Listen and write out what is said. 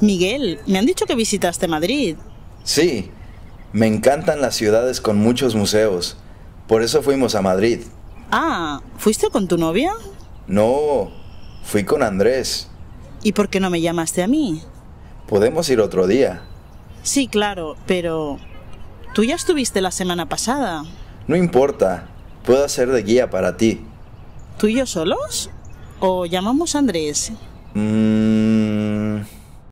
Miguel, me han dicho que visitaste Madrid. Sí, me encantan las ciudades con muchos museos. Por eso fuimos a Madrid. Ah, ¿fuiste con tu novia? No, fui con Andrés. ¿Y por qué no me llamaste a mí? Podemos ir otro día. Sí, claro, pero... Tú ya estuviste la semana pasada. No importa, puedo ser de guía para ti. ¿Tú y yo solos? ¿O llamamos a Andrés? Mmm...